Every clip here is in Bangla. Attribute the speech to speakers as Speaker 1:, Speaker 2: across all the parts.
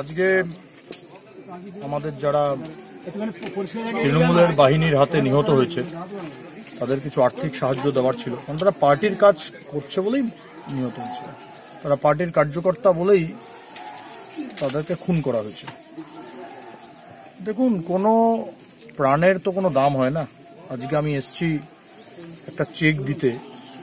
Speaker 1: আজকে আমাদের যারা তৃণমূলের বাহিনীর হাতে নিহত হয়েছে তাদের কিছু আর্থিক সাহায্য দেওয়ার ছিল কারণ তারা পার্টির কাজ করছে বলেই নিহত হয়েছে তারা পার্টির কার্যকর্তা বলেই তাদেরকে খুন করা হয়েছে দেখুন কোনো প্রাণের তো কোনো দাম হয় না আজকে আমি এসছি একটা চেক দিতে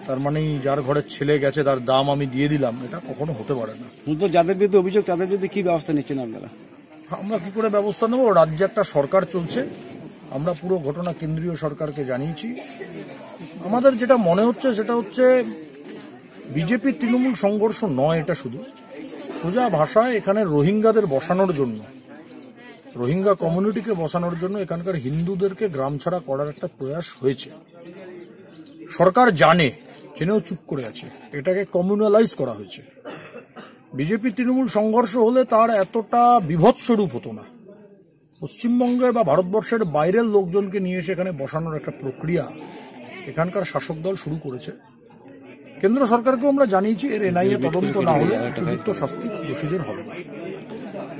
Speaker 1: তার মানে যার ঘরের ছেলে গেছে তার দাম আমি দিয়ে দিলাম এটা কখনো হতে পারে না কিন্তু যাদের বিরুদ্ধে অভিযোগ তাদের বিরুদ্ধে কি ব্যবস্থা নিচ্ছেন আপনারা আমরা কি করে ব্যবস্থা নেব রাজ্যে একটা সরকার চলছে আমরা পুরো ঘটনা কেন্দ্রীয় সরকারকে জানিয়েছি আমাদের যেটা মনে হচ্ছে সেটা হচ্ছে বিজেপি তৃণমূল সংঘর্ষ নয় এটা শুধু সোজা ভাষায় এখানে রোহিঙ্গাদের বসানোর জন্য রোহিঙ্গা কমিউনিটিকে বসানোর জন্য এখানকার হিন্দুদেরকে গ্রাম ছাড়া করার একটা প্রয়াস হয়েছে সরকার জানে জেনেও চুপ করে আছে এটাকে কমিউনালাইজ করা হয়েছে বিজেপি তৃণমূল সংঘর্ষ হলে তার এতটা বিভৎস রূপ হতো না পশ্চিমবঙ্গের বা ভারতবর্ষের বাইরের লোকজনকে নিয়ে সেখানে বসানোর একটা প্রক্রিয়া এখানকার শাসক দল শুরু করেছে কেন্দ্র সরকারকেও আমরা জানিয়েছি এর এনআইএ তদন্ত না হলে উপযুক্ত শাস্তি দোষীদের হবে না